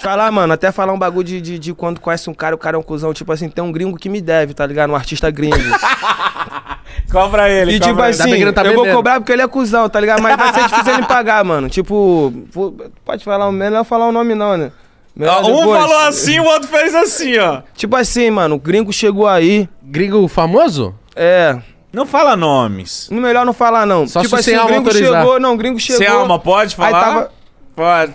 Falar, mano, até falar um bagulho de, de, de, quando conhece um cara, o cara é um cuzão. Tipo assim, tem um gringo que me deve, tá ligado? Um artista gringo. Cobra ele, E cobra tipo ele. assim, tá tá eu vou cobrar porque ele é cuzão, tá ligado? Mas vai ser difícil ele pagar, mano. Tipo, pode falar, melhor é falar o nome não, né? um depois. falou assim, o outro fez assim, ó. Tipo assim, mano, o gringo chegou aí. Gringo famoso? É. Não fala nomes. Melhor não falar, não. Só tipo se assim, o gringo autorizar. chegou, não, o gringo é chegou. Sem alma, pode falar?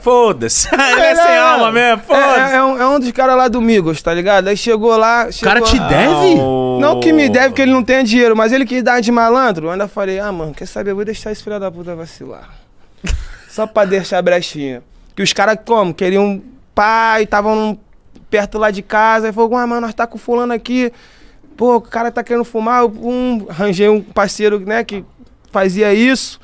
Foda-se. Ele é, é sem é, alma mesmo, é, foda-se. É, é, um, é um dos caras lá do Migos, tá ligado? Aí chegou lá. Chegou... O cara te deve? Ah, não. que me deve, porque ele não tem dinheiro, mas ele quis dar de malandro. Eu ainda falei, ah, mano, quer saber? Eu vou deixar esse filho da puta vacilar. Só pra deixar a brechinha. Que os caras, como? Queriam pai, estavam perto lá de casa. Aí falou, ah, mano, nós tá com fulano aqui. Pô, o cara tá querendo fumar. Eu, um, arranjei um parceiro, né, que fazia isso.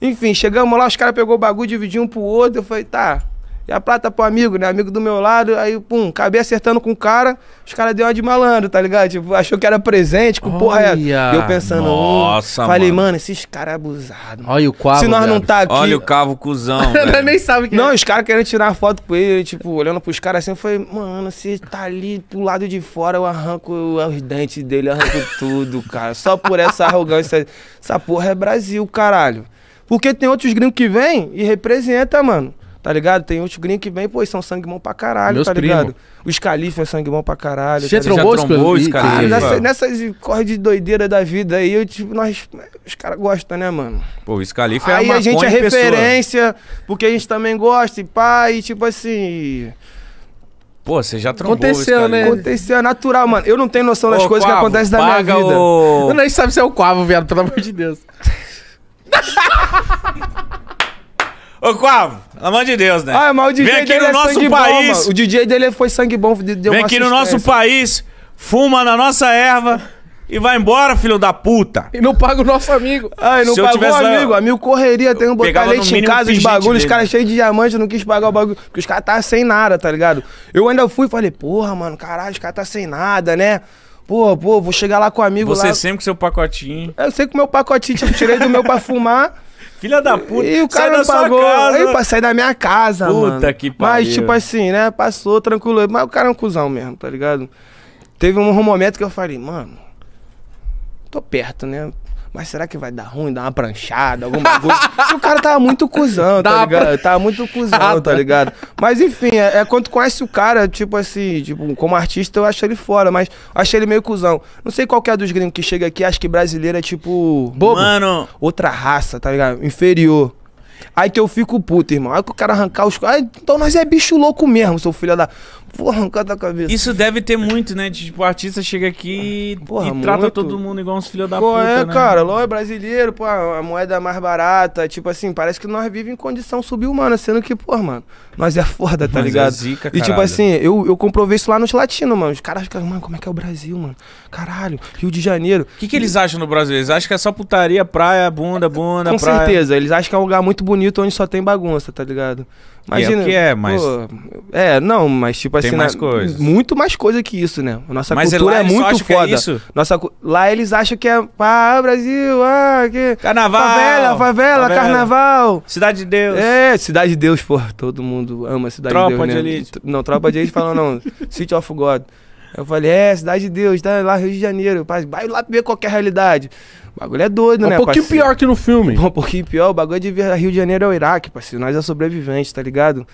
Enfim, chegamos lá, os caras pegou o bagulho, dividiu um pro outro. Eu falei, tá. E a prata pro amigo, né? Amigo do meu lado. Aí, pum, acabei acertando com o cara. Os caras deu uma de malandro, tá ligado? Tipo, achou que era presente, com porra é. Eu pensando, nossa, oh. Falei, mano. esses caras é abusados. Olha o cavo Se nós velho. não tá aqui. Olha o cavo cuzão. velho. nem sabe quem Não, é. os caras querendo tirar foto com ele, tipo, olhando pros caras assim. Eu falei, mano, se tá ali pro lado de fora, eu arranco os dentes dele, arranco tudo, cara. Só por essa arrogância. Essa porra é Brasil, caralho. Porque tem outros gringos que vêm e representa, mano. Tá ligado? Tem outros gringos que vêm, pô, e são sangue bom pra caralho, Meus tá ligado? Primo. Os Califa é sangue bom pra caralho. Você tá trombou, trombou os Califa? Ah, nessa, nessas corres de doideira da vida aí, eu, tipo, nós, os caras gostam, né, mano? Pô, os Califa é aí a gente é referência, pessoa. porque a gente também gosta, e pá, e tipo assim... Pô, você já trombou Aconteceu, né? Aconteceu, é natural, mano. Eu não tenho noção das Ô, coisas Quavo, que acontecem da minha vida. O... Eu nem sabe se é o Quavo, viado, pelo amor de Deus. Ô, Quavo, pelo amor de Deus, né? Ah, mas o DJ Vem aqui dele no é nosso país. Bom, o DJ dele foi sangue bom. Deu Vem aqui no nosso país, fuma na nossa erva e vai embora, filho da puta. E não paga o nosso amigo. Ah, não paga o amigo. amigo correria, tem um botar leite em casa, os bagulhos, os caras né? cheios de diamante, não quis pagar o bagulho. Porque os caras tá sem nada, tá ligado? Eu ainda fui e falei, porra, mano, caralho, os caras tá sem nada, né? Pô, pô, vou chegar lá com o amigo Você lá. sempre com seu pacotinho. Eu sei com o meu pacotinho, tipo, tirei do meu pra fumar. Filha da puta. E o cara não pagou. Aí pra sair da minha casa, puta mano. Puta que pariu. Mas, tipo assim, né? Passou tranquilo. Mas o cara é um cuzão mesmo, tá ligado? Teve um momento que eu falei, mano, tô perto, né? mas será que vai dar ruim, dar uma pranchada, algum bagulho? e o cara tava muito cuzão, tá ligado? Pra... Tava muito cuzão, ah, tá, tá ligado? Mas enfim, é, é, quando conhece o cara, tipo assim, tipo, como artista eu acho ele fora, mas achei ele meio cuzão. Não sei qual que é dos gringos que chega aqui, acho que brasileiro é tipo. Bobo. Mano. Outra raça, tá ligado? Inferior. Aí que eu fico puto, irmão. Aí que o cara arrancar os. Aí, então nós é bicho louco mesmo, seu filho da. Vou arrancar da cabeça. Isso deve ter muito, né? De, tipo, o artista chega aqui Porra, e muito. trata todo mundo igual uns filhos da porra, puta. É, né? cara, LOL é brasileiro, pô, a moeda é mais barata. Tipo assim, parece que nós vivemos em condição subhumana, sendo que, porra, mano, nós é foda, tá Mas é ligado? É zica, e tipo assim, eu, eu comprovei isso lá nos latinos, mano. Os caras ficam, mano, como é que é o Brasil, mano? Caralho, Rio de Janeiro. O que, que eles acham no Brasil? Eles acham que é só putaria, praia, bunda, bunda, Com praia. certeza, eles acham que é um lugar muito bonito onde só tem bagunça, tá ligado? Imagina, e é o que é, mas. Pô, é, não, mas tipo assim. Tem mais na, coisas. Muito mais coisa que isso, né? Nossa mas cultura é, muito é foda. É isso? Nossa, lá eles acham que é. Ah, Brasil, ah, que. Carnaval! Favela, favela, favela. carnaval! Cidade de Deus. É, Cidade de Deus, pô. Todo mundo ama Cidade tropa de Deus. Tropa de né? Elite. Não, Tropa de Elite falando, não. City of God. Eu falei, é, Cidade de Deus, tá lá Rio de Janeiro. Vai lá ver qualquer é realidade. O bagulho é doido, um né, Um pouquinho pior que no filme. Um pouquinho pior, o bagulho é de ver Rio de Janeiro é o Iraque, parceiro. Nós é sobrevivente, tá ligado?